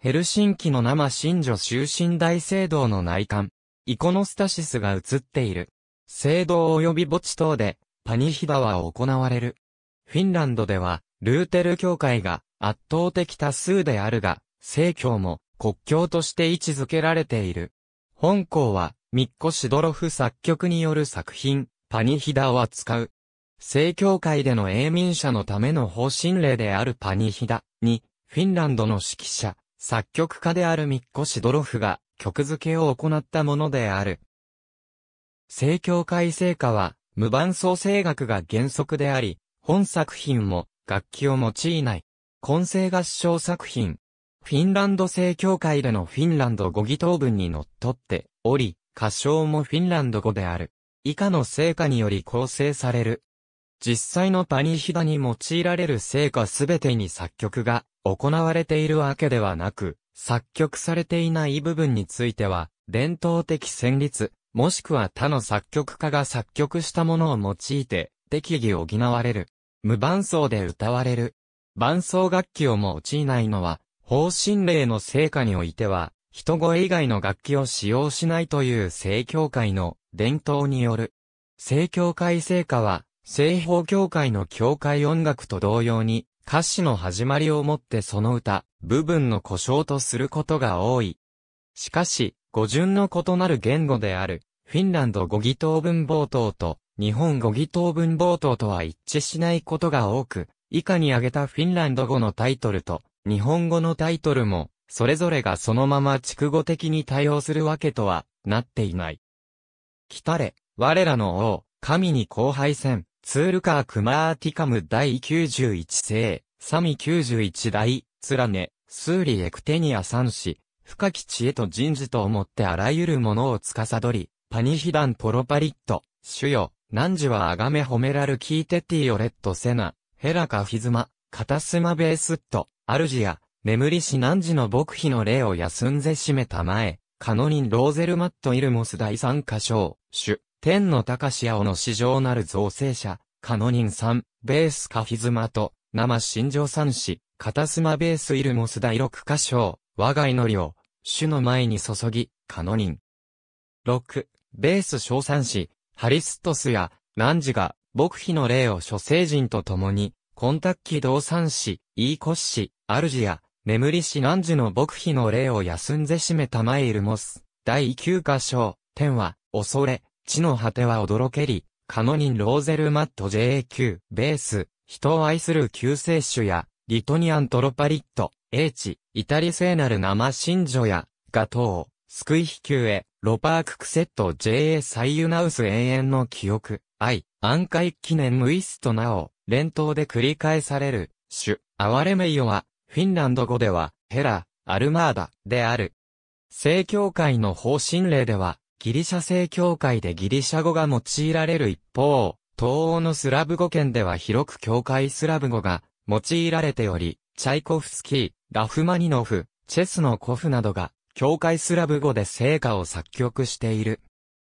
ヘルシンキの生神女終身大聖堂の内観、イコノスタシスが映っている。聖堂及び墓地等で、パニヒダは行われる。フィンランドでは、ルーテル教会が圧倒的多数であるが、聖教も国教として位置づけられている。本校は、ミッコ・シドロフ作曲による作品、パニヒダを扱う。聖教会での永民者のための方針令であるパニヒダに、フィンランドの指揮者、作曲家である三越ドロフが曲付けを行ったものである。聖教会聖歌は無伴奏声楽が原則であり、本作品も楽器を用いない。混声合唱作品。フィンランド正教会でのフィンランド語義等文にのっとっており、歌唱もフィンランド語である。以下の聖歌により構成される。実際のパニヒダに用いられる聖歌すべてに作曲が行われているわけではなく、作曲されていない部分については、伝統的旋律、もしくは他の作曲家が作曲したものを用いて、適宜補われる。無伴奏で歌われる。伴奏楽器を用いないのは、方針令の成果においては、人声以外の楽器を使用しないという聖教会の伝統による。聖教会聖歌は、西方教会の教会音楽と同様に、歌詞の始まりをもってその歌、部分の故障とすることが多い。しかし、語順の異なる言語である、フィンランド語義等文冒頭と、日本語義等文冒頭とは一致しないことが多く、以下に挙げたフィンランド語のタイトルと、日本語のタイトルも、それぞれがそのまま畜語的に対応するわけとは、なっていない。来たれ、我らの王、神に後輩戦、ツールカークマーティカム第91世、サミ91代、ツラネ、スーリエクテニア三子、深き知恵と人事と思ってあらゆるものを司り、パニヒダンポロパリット、主よ、汝はあがめ褒めらるキーテティオレットセナ、ヘラカフィズマ、カタスマベースット、アルジア、眠りし汝の牧秘の霊を休んぜしめたまえ、カノリン・ローゼルマット・イルモス第三歌唱、主、天の高し青の史上なる造成者、カノニン3、ベースカフィズマと、生新庄三子、カタスマベースイルモス第6箇所、我が祈りを、主の前に注ぎ、カノニン。6、ベース小酸子、ハリストスや、何時が、牧秘の霊を諸聖人と共に、コンタッキ同産子、イーコッシ、アルジや、眠りし何時の牧秘の霊を休んぜしめたまえルモス、第9箇所、天は、恐れ、地の果ては驚けり、カノニン・ローゼル・マット JQ a、ベース、人を愛する救世主や、リトニアン・トロパリット、H、イタリ聖なる生真女や、ガトー、スクイヒキュエ、ロパーククセット JA サイユナウス永遠の記憶、愛、暗海記念ムイストなお、連投で繰り返される、種、哀れめよは、フィンランド語では、ヘラ、アルマーダ、である。聖教会の方針令では、ギリシャ正教会でギリシャ語が用いられる一方、東欧のスラブ語圏では広く教会スラブ語が用いられており、チャイコフスキー、ラフマニノフ、チェスのコフなどが、教会スラブ語で成果を作曲している。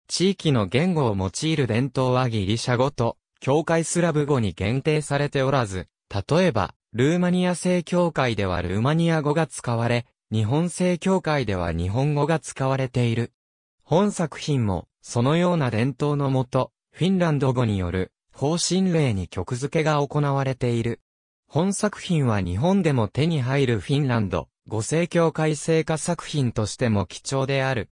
地域の言語を用いる伝統はギリシャ語と、教会スラブ語に限定されておらず、例えば、ルーマニア正教会ではルーマニア語が使われ、日本正教会では日本語が使われている。本作品も、そのような伝統のもと、フィンランド語による、方針令に曲付けが行われている。本作品は日本でも手に入るフィンランド、五正教改正化作品としても貴重である。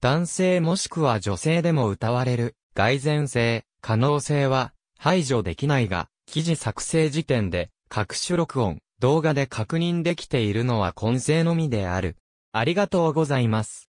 男性もしくは女性でも歌われる、外然性、可能性は、排除できないが、記事作成時点で、各種録音、動画で確認できているのは混声のみである。ありがとうございます。